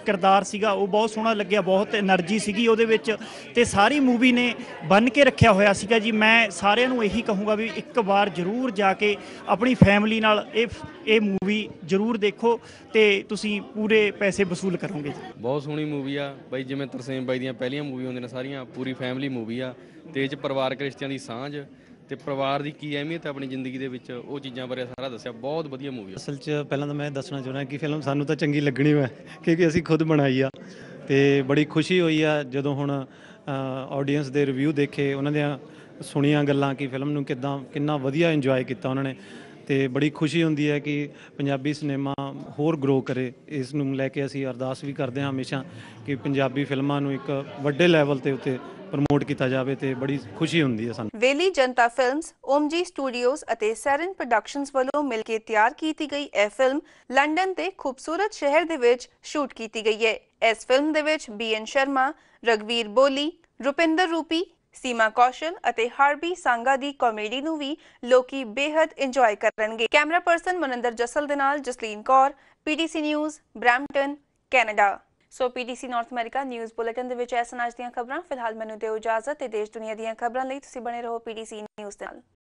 ਕਿਰਦਾਰ ਸੀਗਾ ਉਹ ਬਹੁਤ ਸੋਹਣਾ ਲੱਗਿਆ ਬਹੁਤ એનર્ਜੀ ਸੀਗੀ ਉਹਦੇ ਵਿੱਚ ਤੇ ਸਾਰੀ ਮੂਵੀ ਨੇ ਬਣ ਕੇ ਰੱਖਿਆ ਹੋਇਆ ਸੀਗਾ ਜੀ ਮੈਂ ਸਾਰਿਆਂ ਨੂੰ ਇਹੀ ਕਹੂੰਗਾ ਵੀ ਇੱਕ ਵਾਰ ਜ਼ਰੂਰ ਜਾ ਕੇ ਆਪਣੀ ਫੈਮਿਲੀ ਨਾਲ ਇਹ ਇਹ ਮੂਵੀ ਜ਼ਰੂਰ ਦੇਖੋ ਤੇ ਤੁਸੀਂ ਪੂਰੇ ਪੈਸੇ ਵਸੂਲ ਕਰੋਗੇ ਜੀ
ਬਹੁਤ ਸੋਹਣੀ ਮੂਵੀ ਆ ਬਾਈ ਜਿਵੇਂ ਤਰਸੇਮ ਬਾਈ ਦੀਆਂ ਪਹਿਲੀਆਂ ਮੂਵੀ ਹੁੰਦੀਆਂ ਨੇ ਸਾਰੀਆਂ ਪੂਰੀ ਫੈਮਿਲੀ ਮੂਵੀ ਆ ਤੇ ਇਹ ਚ ਪਰਿਵਾਰਕ ਰਿਸ਼ਤਿਆਂ ਦੀ ਸਾਂਝ ਤੇ ਪਰਿਵਾਰ ਦੀ ਕੀ ਅਹਿਮੀਅਤ ਹੈ ਆਪਣੀ ਜ਼ਿੰਦਗੀ ਦੇ ਵਿੱਚ ਉਹ ਚੀਜ਼ਾਂ ਬਾਰੇ ਸਾਰਾ ਦੱਸਿਆ ਬਹੁਤ ਵਧੀਆ ਮੂਵੀ ਹੈ
ਅਸਲ 'ਚ ਪਹਿਲਾਂ ਤਾਂ ਮੈਂ ਦੱਸਣਾ ਚਾਹੁੰਦਾ ਕਿ ਫਿਲਮ ਸਾਨੂੰ ਤਾਂ ਚੰਗੀ ਲੱਗਣੀ ਹੈ ਕਿਉਂਕਿ ਅਸੀਂ ਖੁਦ ਬਣਾਈ ਆ ਤੇ ਬੜੀ ਖੁਸ਼ੀ ਹੋਈ ਆ ਜਦੋਂ ਹੁਣ ਆਡੀਅנס ਦੇ ਰਿਵਿਊ ਦੇਖੇ ਉਹਨਾਂ ਦੀਆਂ ਸੁਣੀਆਂ ਗੱਲਾਂ ਕਿ ਫਿਲਮ ਨੂੰ ਕਿਦਾਂ ਕਿੰਨਾ ਵਧੀਆ ਇੰਜੋਏ ਕੀਤਾ ਉਹਨਾਂ ਨੇ ਤੇ ਬੜੀ ਖੁਸ਼ੀ ਹੁੰਦੀ ਹੈ ਕਿ ਪੰਜਾਬੀ ਸਿਨੇਮਾ ਹੋਰ ਗਰੋ ਕਰੇ ਇਸ ਨੂੰ ਲੈ ਕੇ ਅਸੀਂ ਅਰਦਾਸ ਵੀ ਕਰਦੇ ਹਾਂ ਹਮੇਸ਼ਾ ਕਿ ਪੰਜਾਬੀ ਫਿਲਮਾਂ ਨੂੰ ਇੱਕ ਵੱਡੇ ਲੈਵਲ ਤੇ ਉੱਤੇ ਪ੍ਰਮੋਟ ਕੀਤਾ ਜਾਵੇ ਤੇ ਬੜੀ ਖੁਸ਼ੀ ਹੁੰਦੀ ਹੈ ਸਾਨੂੰ
ਵੇਲੀ ਜਨਤਾ ਫਿਲਮਸ ਓਮਜੀ ਸਟੂਡੀਓਜ਼ ਅਤੇ ਸੈਰਨ ਪ੍ਰੋਡਕਸ਼ਨਸ ਵੱਲੋਂ ਮਿਲ ਕੇ ਤਿਆਰ ਕੀਤੀ ਗਈ ਇਹ ਫਿਲਮ ਲੰਡਨ ਦੇ ਖੂਬਸੂਰਤ ਸ਼ਹਿਰ ਦੇ ਵਿੱਚ ਸ਼ੂਟ ਕੀਤੀ ਗਈ ਹੈ ਇਸ ਫਿਲਮ ਦੇ ਵਿੱਚ ਬੀਐਨ ਸ਼ਰਮਾ ਰਗਵੀਰ ਬੋਲੀ ਰੁਪਿੰਦਰ ਰੂਪੀ ਸੀਮਾ ਕੌਸ਼ਲ ਅਤੇ ਹਰਬੀ ਸੰਗਾ ਦੀ ਕਾਮੇਡੀ ਨੂੰ ਵੀ ਲੋਕੀ ਬੇਹੱਦ ਇੰਜੋਏ ਕਰਨਗੇ ਕੈਮਰਾ ਪਰਸਨ ਮਨਿੰਦਰ ਜਸਲ ਦੇ ਨਾਲ Jasleen Kaur PTC news Brampton Canada so PTC North America news bulletin ਦੇ ਵਿੱਚ ਅੱਜ ਦੀਆਂ ਖਬਰਾਂ ਫਿਲਹਾਲ ਮੈਨੂੰ ਦਿਓ ਇਜਾਜ਼ਤ ਤੇ ਦੇਸ਼ ਦੁਨੀਆ ਦੀਆਂ ਖਬਰਾਂ ਲਈ ਤੁਸੀਂ ਬਣੇ ਰਹੋ ਪੀਟੀਸੀ ਨਿਊਜ਼ ਦੇ ਨਾਲ